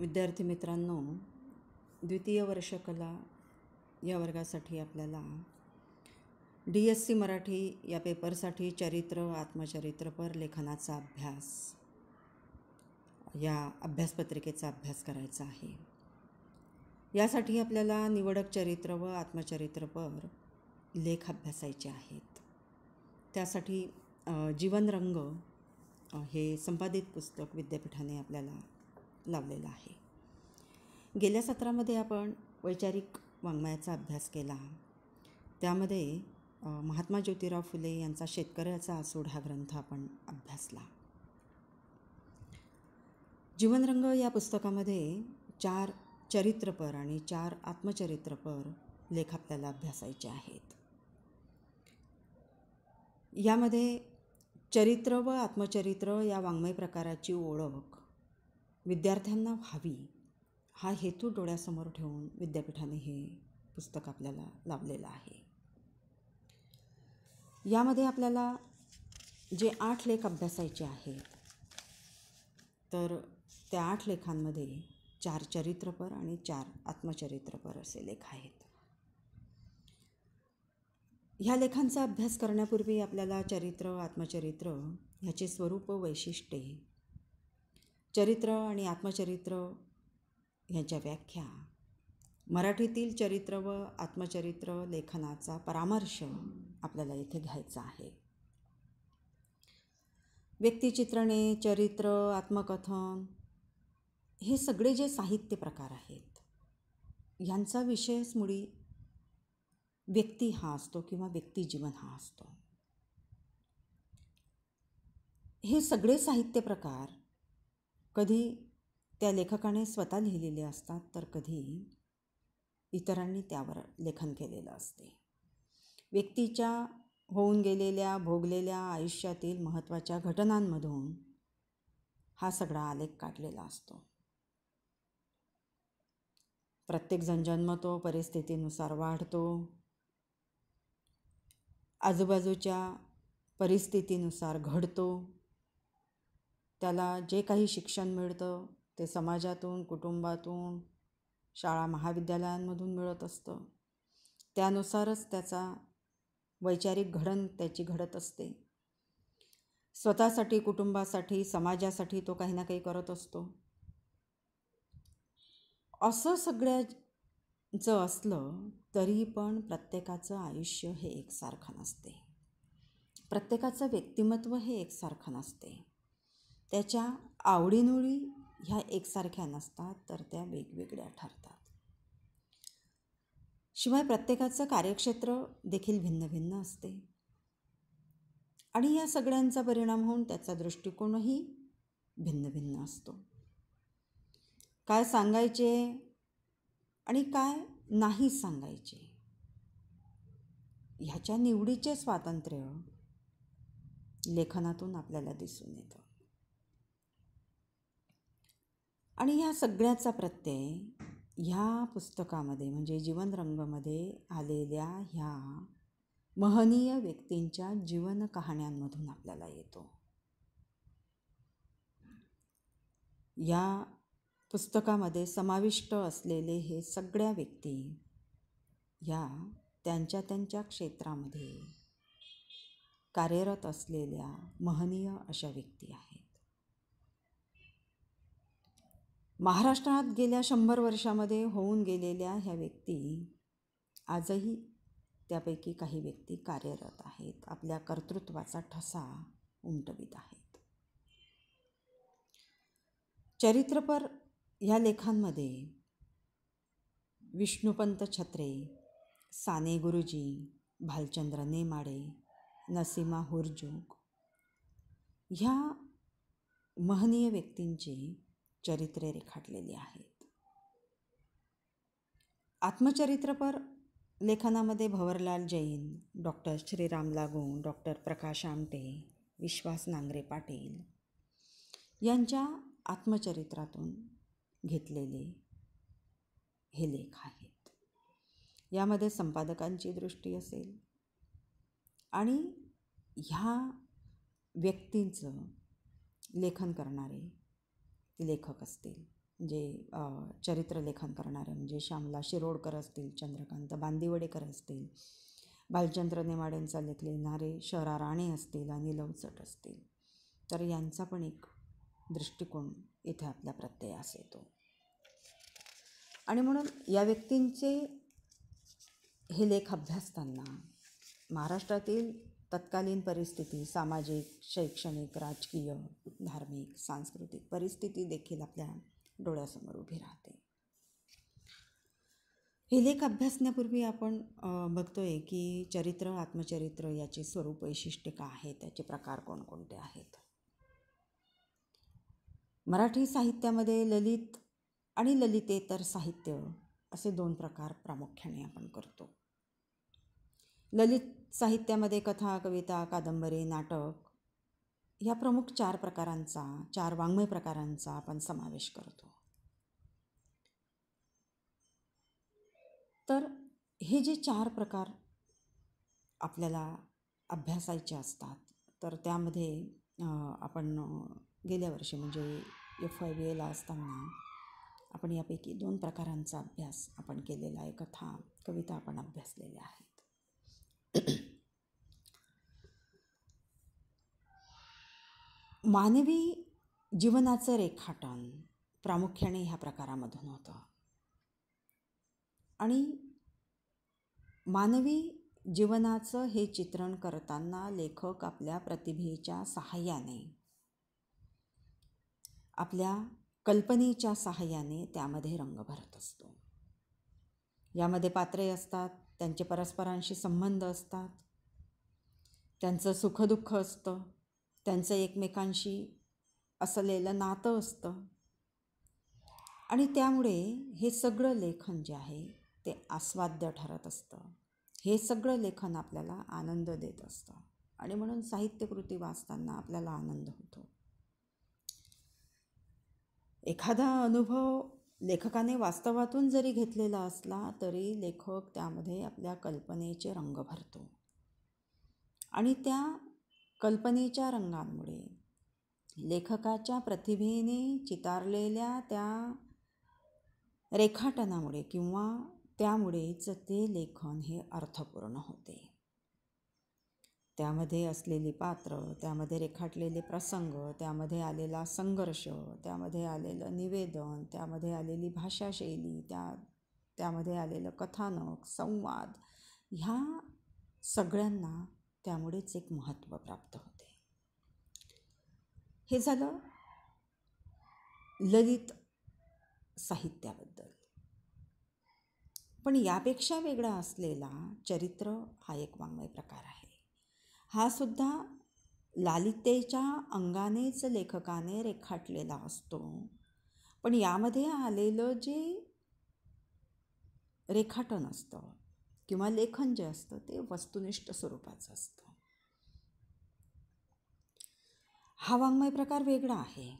विद्यार्थी मित्रांनो द्वितीय वर्ष कला या वर्गासाठी आपल्याला डी एस सी मराठी या पेपरसाठी चरित्र आत्मचरित्रपर लेखनाचा अभ्यास या अभ्यासपत्रिकेचा अभ्यास करायचा आहे यासाठी आपल्याला निवडक चरित्र व आत्मचरित्रपर लेख अभ्यासायचे आहेत त्यासाठी जीवनरंग हे संपादित पुस्तक विद्यापीठाने आपल्याला लावलेला आहे गेल्या सत्रामध्ये आपण वैचारिक वाङ्मयाचा अभ्यास केला त्यामध्ये महात्मा ज्योतिराव फुले यांचा शेतकऱ्याचा आसूड हा ग्रंथ आपण अभ्यासला जीवनरंग या पुस्तकामध्ये चार चरित्रपर आणि चार आत्मचरित्रपर लेख आपल्याला अभ्यासायचे आहेत यामध्ये चरित्र व आत्मचरित्र या वाङ्मय प्रकाराची ओळख विद्यार्थ्यांना व्हावी हा हेतू डोळ्यासमोर ठेवून विद्यापीठाने हे पुस्तक आपल्याला लावलेलं आहे यामध्ये आपल्याला जे आठ लेख अभ्यासायचे आहेत तर त्या आठ लेखांमध्ये चार चरित्रपर आणि चार आत्मचरित्रपर असे लेख आहेत ह्या लेखांचा अभ्यास करण्यापूर्वी आपल्याला चरित्र आत्मचरित्र ह्याचे स्वरूप वैशिष्ट्ये चरित्र आणि आत्मचरित्र ह्यांच्या व्याख्या मराठीतील चरित्र व आत्मचरित्र लेखनाचा परामर्श आपल्याला येथे घ्यायचा आहे व्यक्तिचित्रणे चरित्र आत्मकथन हे सगळे जे साहित्य प्रकार आहेत यांचा विषयच मुळी व्यक्ती हा असतो किंवा व्यक्तिजीवन हा असतो हे सगळे साहित्य प्रकार कधी त्या लेखकाने स्वतः लिहिलेले असतात तर कधी इतरांनी त्यावर लेखन केलेलं असते व्यक्तीच्या होऊन गेलेल्या भोगलेल्या आयुष्यातील महत्त्वाच्या घटनांमधून हा सगळा आलेख काढलेला असतो प्रत्येकजण जन्मतो परिस्थितीनुसार वाढतो आजूबाजूच्या परिस्थितीनुसार घडतो त्याला जे काही शिक्षण मिळतं ते समाजातून कुटुंबातून शाळा महाविद्यालयांमधून मिळत असतं त्यानुसारच त्याचा वैचारिक घडण त्याची घडत असते स्वतःसाठी कुटुंबासाठी समाजासाठी तो काही ना काही करत असतो असं सगळ्याचं असलं तरी पण प्रत्येकाचं आयुष्य हे एकसारखं नसते प्रत्येकाचं व्यक्तिमत्व हे एकसारखं नसते त्याच्या आवडीनिवडी ह्या एकसारख्या नसतात तर त्या वेगवेगळ्या ठरतात शिवाय प्रत्येकाचं कार्यक्षेत्र देखील भिन्न भिन्न असते आणि या सगळ्यांचा परिणाम होऊन त्याचा दृष्टिकोनही भिन्न भिन्न असतो काय सांगायचे आणि काय नाही सांगायचे ह्याच्या निवडीचे स्वातंत्र्य लेखनातून आपल्याला दिसून येतं आणि ह्या सगळ्याचा प्रत्यय ह्या पुस्तकामध्ये म्हणजे जीवनरंगमध्ये आलेल्या ह्या महनीय व्यक्तींच्या जीवन कहाण्यांमधून आपल्याला येतो या पुस्तकामध्ये समाविष्ट असलेले हे सगळ्या व्यक्ती ह्या त्यांच्या त्यांच्या क्षेत्रामध्ये कार्यरत असलेल्या महनीय अशा व्यक्ती आहेत महाराष्ट्रात गेल्या शंभर वर्षामध्ये होऊन गेलेल्या ह्या व्यक्ती आजही त्यापैकी काही व्यक्ती कार्यरत आहेत आपल्या कर्तृत्वाचा ठसा उमटवीत आहेत चरित्रपर ह्या लेखांमध्ये विष्णुपंत छत्रे साने गुरुजी भालचंद्र नेमाडे नसीमा हुर्जूक ह्या महनीय व्यक्तींची चरित्रे रेखाटलेली आहेत आत्मचरित्रपर लेखनामध्ये भवरलाल जैन डॉक्टर श्रीराम लागू डॉक्टर प्रकाश आमटे विश्वास नांगरे पाटील यांच्या आत्मचरित्रातून घेतलेले हे लेख आहेत यामध्ये संपादकांची दृष्टी असेल आणि ह्या व्यक्तींचं लेखन करणारे लेखक असतील जे चरित्रलेखन करणारे म्हणजे श्यामला शिरोडकर असतील चंद्रकांत बांदिवडेकर असतील भालचंद्र नेमाडेंचा लेख लिहिणारे शरा राणे असतील आणि लवचट असतील तर यांचा पण एक दृष्टिकोन इथे आपल्या प्रत्ययास येतो आणि म्हणून या व्यक्तींचे हे लेख अभ्यासताना महाराष्ट्रातील तत्कालीन परिस्थिती सामाजिक शैक्षणिक राजकीय धार्मिक सांस्कृतिक परिस्थिती देखील आपल्या डोळ्यासमोर उभी राहते हे लेख अभ्यासण्यापूर्वी आपण बघतोय की चरित्र आत्मचरित्र याचे स्वरूप वैशिष्ट्य का आहे त्याचे प्रकार कोणकोणते आहेत मराठी साहित्यामध्ये ललित आणि ललितेतर साहित्य असे दोन प्रकार प्रामुख्याने आपण करतो ललित साहित्यामध्ये कथा कविता कादंबरी नाटक ह्या प्रमुख चार प्रकारांचा चार वाङ्मय प्रकारांचा आपण समावेश करतो तर हे जे चार प्रकार आपल्याला अभ्यासायचे असतात तर त्यामध्ये आपण गेल्या वर्षी म्हणजे एफ आय बी एला असताना आपण यापैकी दोन प्रकारांचा अभ्यास आपण केलेला आहे कथा कविता आपण अभ्यासलेल्या आहेत मानवी जीवनाचं रेखाटन प्रामुख्याने ह्या प्रकारामधून होतं आणि मानवी जीवनाचं हे चित्रण करताना लेखक आपल्या प्रतिभेच्या सहाय्याने आपल्या कल्पनेच्या सहाय्याने त्यामध्ये रंग भरत असतो यामध्ये पात्रे असतात त्यांचे परस्परांशी संबंध असतात त्यांचं सुखदुःख असतं त्यांचं एकमेकांशी असलेलं नातं असतं आणि त्यामुळे हे सगळं लेखन जे आहे ते आस्वाद्य ठरत असतं हे सगळं लेखन आपल्याला आनंद देत असतं आणि म्हणून साहित्यकृती वाचताना आपल्याला आनंद होतो एखादा अनुभव लेखकाने वास्तवातून जरी घेतलेला असला तरी लेखक त्यामध्ये आपल्या कल्पनेचे रंग भरतो आणि त्या कल्पनेच्या रंगांमुळे लेखकाच्या प्रतिभेने चितारलेल्या त्या रेखाटनामुळे किंवा त्यामुळेच ते लेखन हे अर्थपूर्ण होते त्यामध्ये असलेली पात्र त्यामध्ये रेखाटलेले प्रसंग त्यामध्ये आलेला संघर्ष त्यामध्ये आलेलं निवेदन त्यामध्ये आलेली भाषाशैली त्या त्यामध्ये आलेलं कथानक संवाद ह्या सगळ्यांना त्यामुळेच एक महत्त्व प्राप्त होते हे झालं ललित साहित्याबद्दल पण यापेक्षा वेगळा असलेला चरित्र हा एक वाङ्मय प्रकार आहे हा सुद्धा लालितेच्या अंगानेच लेखकाने रेखाटलेला असतो पण यामध्ये आलेलं जे रेखाटन असतं किंवा लेखन जे असतं ते वस्तुनिष्ठ स्वरूपाचं असतं हा वाङ्मय प्रकार वेगळा आहे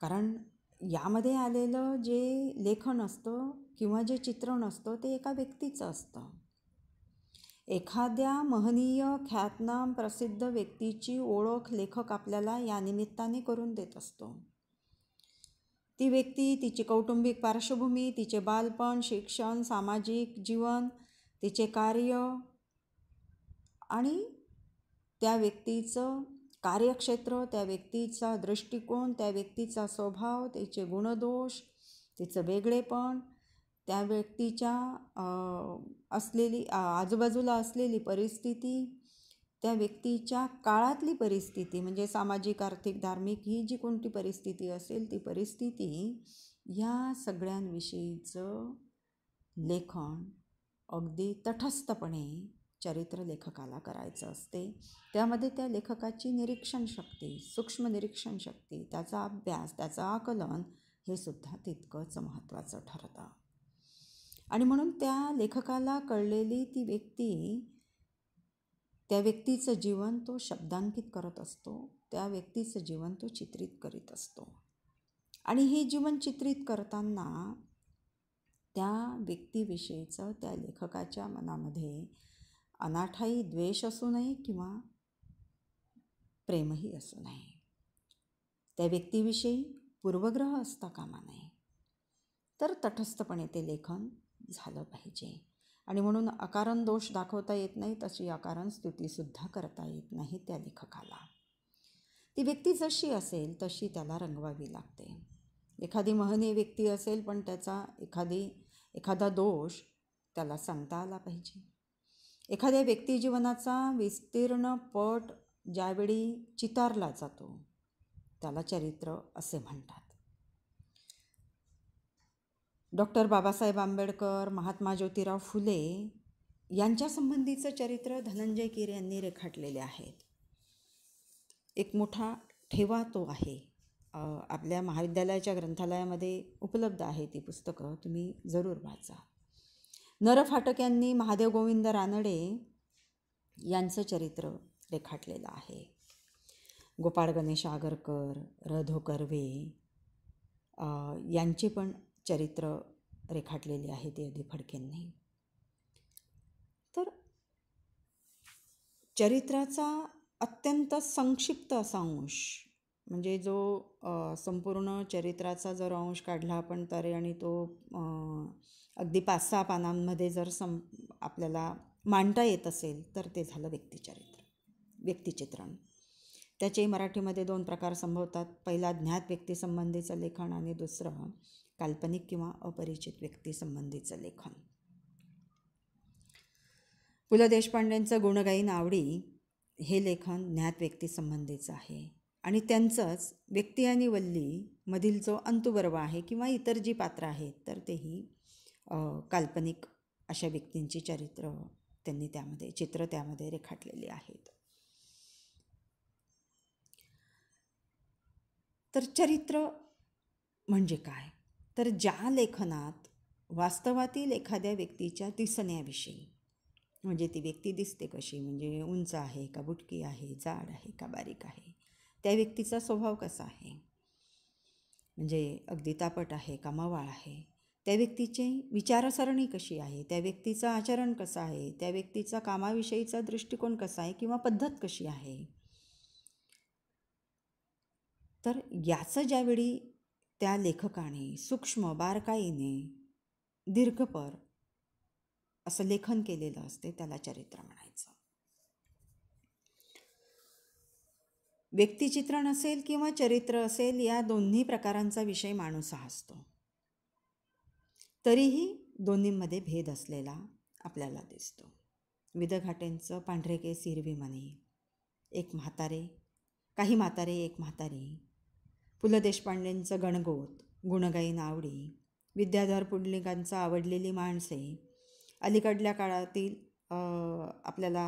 कारण यामध्ये आलेलं जे लेखन असतं किंवा जे चित्रण असतं ते एका व्यक्तीचं असतं एखाद्या महनीय ख्यातनाम प्रसिद्ध व्यक्तीची ओळख लेखक आपल्याला या निमित्ताने करून देत असतो ती व्यक्ती तिची कौटुंबिक पार्श्वभूमी तिचे बालपण शिक्षण सामाजिक जीवन तिचे कार्य आणि त्या व्यक्तीचं कार्यक्षेत्र त्या व्यक्तीचा दृष्टिकोन त्या व्यक्तीचा स्वभाव त्याचे गुणदोष तिचं वेगळेपण त्या व्यक्तीच्या असलेली आजूबाजूला असलेली परिस्थिती त्या व्यक्तीच्या काळातली परिस्थिती म्हणजे सामाजिक आर्थिक धार्मिक ही जी कोणती परिस्थिती असेल ती परिस्थिती ह्या सगळ्यांविषयीचं लेखन अगदी तटस्थपणे चरित्र लेखकाला करायचं असते त्यामध्ये त्या लेखकाची निरीक्षण शक्ती सूक्ष्म निरीक्षण शक्ती त्याचा अभ्यास त्याचं आकलन हे सुद्धा तितकंच महत्त्वाचं ठरतं आणि म्हणून त्या लेखकाला कळलेली ती व्यक्ती त्या व्यक्तीचं जीवन तो शब्दांकित करत असतो त्या व्यक्तीचं जीवन तो चित्रित करीत असतो आणि हे जीवन चित्रित करताना त्या व्यक्तीविषयीचं त्या लेखकाच्या मनामध्ये अनाठाई द्वेष असू नये किंवा प्रेमही असू नये त्या व्यक्तीविषयी पूर्वग्रह असता कामा नये तर तटस्थपणे ते लेखन झालं पाहिजे आणि म्हणून अकारण दोष दाखवता येत नाही तशी अकारण स्तुतीसुद्धा करता येत नाही त्या लेखकाला ती व्यक्ती जशी असेल तशी त्याला रंगवावी लागते एखादी महनीय व्यक्ती असेल पण त्याचा एखादी एखादा दोष त्याला सांगता आला पाहिजे एखाद्या व्यक्तिजीवनाचा विस्तीर्ण पट ज्यावेळी चितारला जातो त्याला चरित्र असे म्हणतात डॉक्टर बाबासाहेब आंबेडकर महात्मा ज्योतिराव फुले यांच्यासंबंधीचं चरित्र धनंजय किरे यांनी रेखाटलेले आहेत एक मोठा ठेवा तो आहे आपल्या महाविद्यालयाच्या ग्रंथालयामध्ये उपलब्ध आहे ती पुस्तकं तुम्ही जरूर वाचा नर फाटक यांनी महादेव गोविंद रानडे यांचं चरित्र रेखाटलेलं आहे गोपाळ गणेश आगरकर र धो कर्वे यांचे पण चरित्र रेखाटलेले आहे ते फडकेन फडकेंनी तर चरित्राचा अत्यंत संक्षिप्त असा अंश म्हणजे जो संपूर्ण चरित्राचा जर अंश काढला आपण तरी आणि तो अगदी पाच सहा पानांमध्ये जर सं आपल्याला मांडता येत असेल तर ते झालं व्यक्तिचरित्र व्यक्तिचित्रण त्याचे मराठीमध्ये दोन प्रकार संभवतात पहिला ज्ञात व्यक्तीसंबंधीचं लेखन आणि दुसरं काल्पनिक किंवा अपरिचित व्यक्तीसंबंधीचं लेखन पु ल देशपांडेंचं गुणगाईन आवडी हे लेखन ज्ञात व्यक्तीसंबंधीचं आहे आणि त्यांचंच व्यक्ती आणि वल्लीमधील जो अंतुबर्व आहे किंवा इतर जी पात्र आहेत तर तेही काल्पनिक अशा व्यक्तींची चरित्र त्यांनी त्यामध्ये चित्र त्यामध्ये रेखाटलेली आहेत तर चरित्र म्हणजे काय तर ज्या लेखनात वास्तवातील एखाद्या व्यक्तीच्या दिसण्याविषयी म्हणजे ती व्यक्ती दिसते कशी म्हणजे उंच आहे का बुटकी आहे जाड आहे का बारीक आहे त्या व्यक्तीचा स्वभाव कसा आहे म्हणजे अगदी तापट आहे का मवाळ आहे त्या व्यक्तीची विचारसरणी कशी आहे त्या व्यक्तीचं आचरण कसं आहे त्या व्यक्तीचा कामाविषयीचा दृष्टिकोन कसा आहे किंवा पद्धत कशी आहे तर याचं ज्यावेळी त्या लेखकाने सूक्ष्म बारकाईने दीर्घपर असं लेखन केलेलं असते त्याला चरित्र म्हणायचं व्यक्तिचित्रण असेल किंवा चरित्र असेल या दोन्ही प्रकारांचा विषय माणूस हा असतो तरीही दोन्हीमध्ये भेद असलेला आपल्याला दिसतो विदघाटेंचं पांढरे केस म्हणे एक म्हातारे काही म्हातारे एक म्हातारी पु ल देशपांडेंचं गणगोत गुणगाई आवडी विद्याधर पुंडलिकांचं आवडलेली माणसे अलीकडल्या काळातील आपल्याला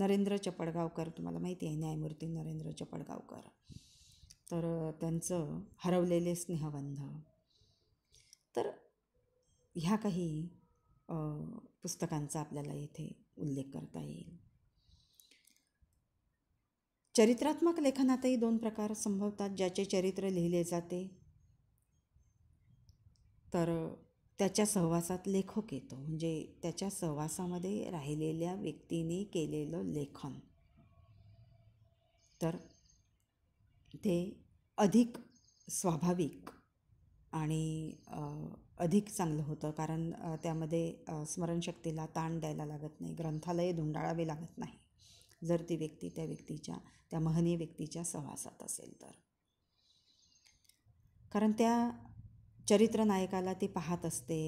नरेंद्र चपडगावकर तुम्हाला माहिती आहे न्यायमूर्ती नरेंद्र चपडगावकर तर त्यांचं हरवलेले स्नेहबंध तर ह्या काही पुस्तकांचा आपल्याला येथे उल्लेख करता येईल चरित्रात्मक लेखनातही दोन प्रकार संभवतात ज्याचे चरित्र लिहिले जाते तर त्याच्या सहवासात लेखक येतो म्हणजे त्याच्या सहवासामध्ये राहिलेल्या व्यक्तीने केलेलं लेखन तर ते अधिक स्वाभाविक आणि अधिक चांगलं होतं कारण त्यामध्ये स्मरणशक्तीला ताण द्यायला लागत नाही ग्रंथालये धुंडाळावे लागत नाही जर ती व्यक्ती त्या व्यक्तीच्या त्या महनीय व्यक्तीच्या सहवासात असेल तर कारण त्या चरित्र नायकाला ती पाहत असते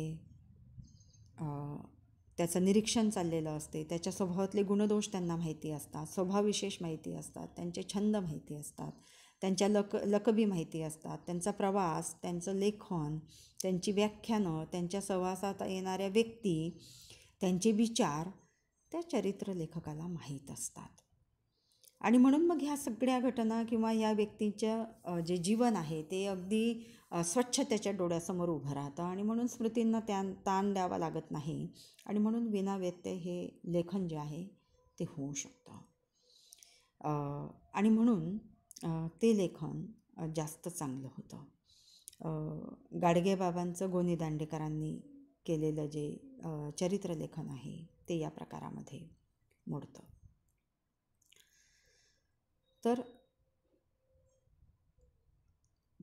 त्याचं निरीक्षण चाललेलं असते त्याच्या स्वभावातले गुणदोष त्यांना माहिती असतात स्वभावविशेष माहिती असतात त्यांचे छंद माहिती असतात त्यांच्या लक लकबी माहिती असतात त्यांचा प्रवास त्यांचं लेखन त्यांची व्याख्यानं त्यांच्या सहवासात येणाऱ्या व्यक्ती त्यांचे विचार त्या चरित्रलेखकाला माहीत असतात आणि म्हणून मग ह्या सगळ्या घटना किंवा या व्यक्तीच्या जे जीवन आहे ते अगदी स्वच्छ त्याच्या डोळ्यासमोर उभं राहतं आणि म्हणून स्मृतींना त्या ताण द्यावा लागत नाही आणि म्हणून विनाव्यत्यय हे लेखन जे आहे ते होऊ शकतं आणि म्हणून ते लेखन जास्त चांगलं होतं गाडगेबाबांचं गोनी दांडेकरांनी केलेलं जे चरित्रलेखन आहे ते या प्रकारामध्ये मोडतं तर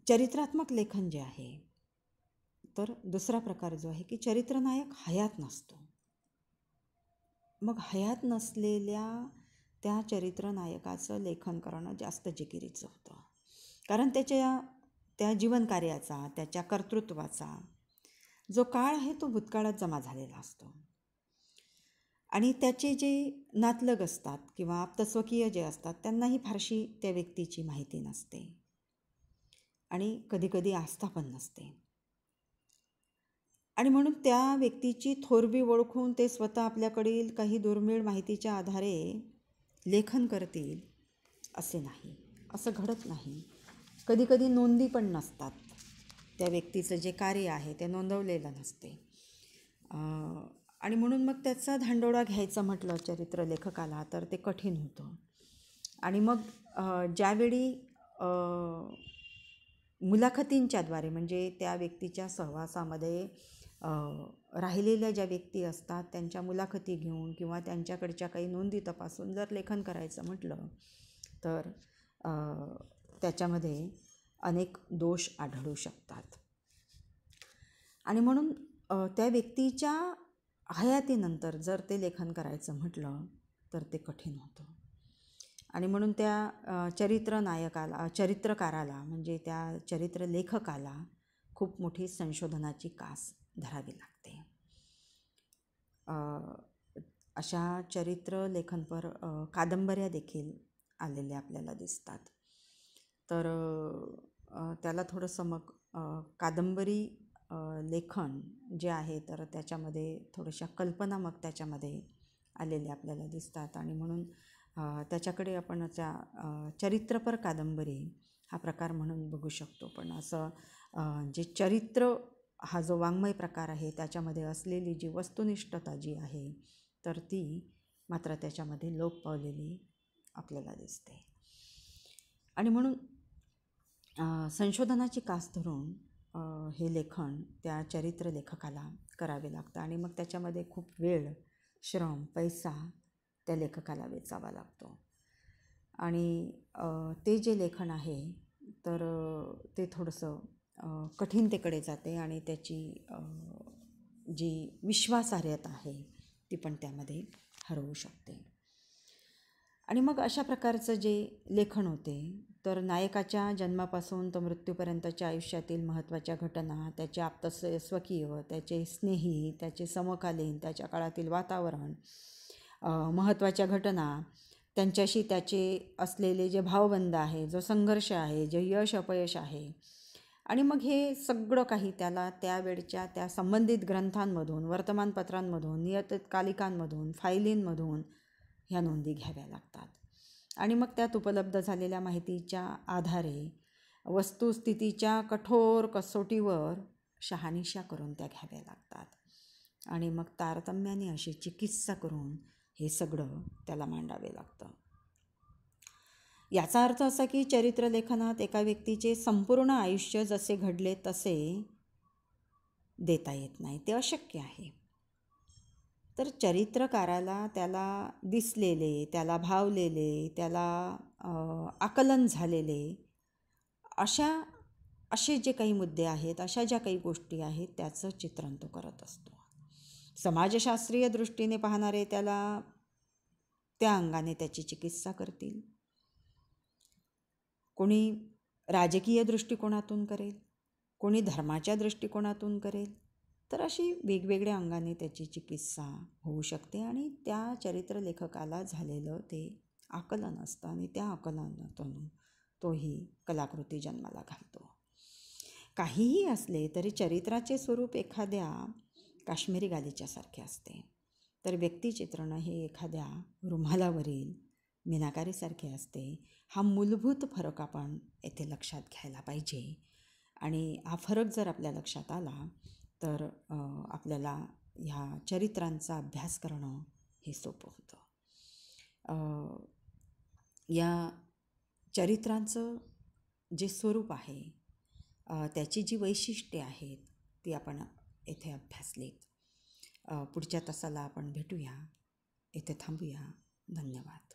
चरित्रात्मक लेखन जे आहे तर दुसरा प्रकार जो आहे की चरित्रनायक हयात नसतो मग हयात नसलेल्या त्या चरित्रनायकाचं लेखन करणं जास्त जिकिरीचं होतं कारण त्याच्या त्या जीवनकार्याचा त्याच्या कर्तृत्वाचा जो काळ आहे तो भूतकाळात जमा झालेला असतो आणि त्याचे जे नातलग असतात किंवा तत्वकीय जे असतात त्यांनाही फारशी त्या व्यक्तीची माहिती नसते आणि कधीकधी आस्था पण नसते आणि म्हणून त्या व्यक्तीची थोरबी ओळखून ते स्वतः आपल्याकडील काही दुर्मिळ माहितीच्या आधारे लेखन करतील असे नाही असं घडत नाही कधीकधी नोंदी पण नसतात त्या व्यक्तीचं जे कार्य आहे ते नोंदवलेलं नसते आणि म्हणून मग त्याचा धांडोळा घ्यायचा म्हटलं चरित्र लेखकाला तर ते कठीण होतं आणि मग ज्यावेळी मुलाखतींच्याद्वारे म्हणजे त्या व्यक्तीच्या सहवासामध्ये राहिलेल्या ज्या व्यक्ती असतात त्यांच्या मुलाखती घेऊन किंवा त्यांच्याकडच्या काही नोंदी तपासून जर लेखन करायचं म्हटलं तर त्याच्यामध्ये अनेक दोष आढळू शकतात आणि म्हणून त्या व्यक्तीच्या हयातीनंतर जर ते लेखन करायचं म्हटलं तर ते कठीण होतं आणि म्हणून त्या चरित्र नायकाला चरित्रकाराला म्हणजे त्या चरित्र लेखकाला खूप मोठी संशोधनाची कास धरावी लागते अशा चरित्र लेखनपर कादंबऱ्या देखील आलेल्या आपल्याला दिसतात तर त्याला थोडंसं मग कादंबरी लेखन जे आहे तर त्याच्यामध्ये थोड्याशा कल्पना मग त्याच्यामध्ये आलेल्या आपल्याला दिसतात आणि म्हणून त्याच्याकडे आपण त्या चरित्रपर कादंबरी हा प्रकार म्हणून बघू शकतो पण असं जे चरित्र हा जो वाङ्मय प्रकार आहे त्याच्यामध्ये असलेली जी वस्तुनिष्ठता जी आहे तर ती मात्र त्याच्यामध्ये लोप पावलेली आपल्याला दिसते आणि म्हणून संशोधनाची कास धरून हे लेखन त्या चरित्र लेखकाला करावे लागतं आणि मग त्याच्यामध्ये खूप वेळ श्रम पैसा त्या लेखकाला वेचावा लागतो आणि ते जे लेखन आहे तर ते थोडंसं कठीणतेकडे जाते आणि त्याची जी विश्वासार्हता आहे ती पण त्यामध्ये हरवू शकते आणि मग अशा प्रकारचं जे लेखन होते तर नायकाच्या जन्मापासून तो मृत्यूपर्यंतच्या आयुष्यातील महत्त्वाच्या घटना त्याचे आप्तस स्वकीय त्याचे स्नेही त्याचे समकालीन त्याच्या काळातील वातावरण महत्त्वाच्या घटना त्यांच्याशी त्याचे असलेले जे भावबंध आहे जो संघर्ष आहे जे यश अपयश आहे आणि मग हे सगळं काही त्याला त्यावेळच्या त्या संबंधित ग्रंथांमधून वर्तमानपत्रांमधून नियतकालिकांमधून फायलींमधून ह्या नोंदी घ्याव्या लागतात आणि मग त्यात उपलब्ध झालेल्या माहितीच्या आधारे वस्तुस्थितीच्या कठोर कसोटीवर शहानिशा करून त्या घ्याव्या लागतात आणि मग तारतम्याने अशी चिकित्सा करून हे सगळं त्याला मांडावे लागतं याचा अर्थ असा की चरित्रलेखनात एका व्यक्तीचे संपूर्ण आयुष्य जसे घडले तसे देता येत नाही ते अशक्य आहे तर चरित्रकाराला त्याला दिसलेले त्याला भावलेले त्याला आकलन झालेले अशा असे जे काही मुद्दे आहेत अशा ज्या काही गोष्टी आहेत त्याचं चित्रण तो करत असतो समाजशास्त्रीय दृष्टीने पाहणारे त्याला त्या अंगाने त्याची चिकित्सा करतील कोणी राजकीय दृष्टिकोनातून करेल कोणी धर्माच्या दृष्टिकोनातून करेल तर अशी वेगवेगळ्या अंगाने त्याची चिकित्सा होऊ शकते आणि त्या चरित्रलेखकाला झालेलं ते आकलन असतं आणि त्या आकलनातून तोही कलाकृती जन्माला घालतो काहीही असले तरी चरित्राचे स्वरूप एखाद्या काश्मीरी गालीच्यासारखे असते तर व्यक्तिचित्रणं हे एखाद्या रुमालावरील मिनाकारीसारखे असते हा मूलभूत फरक आपण येथे लक्षात घ्यायला पाहिजे आणि हा फरक जर आपल्या लक्षात आला तर आपल्याला ह्या चरित्रांचा अभ्यास करणं हे सोपं होतं या चरित्रांचं जे स्वरूप आहे त्याची जी वैशिष्ट्ये आहेत ती आपण येथे अभ्यासलीत पुढच्या तासाला आपण भेटूया येथे थांबूया धन्यवाद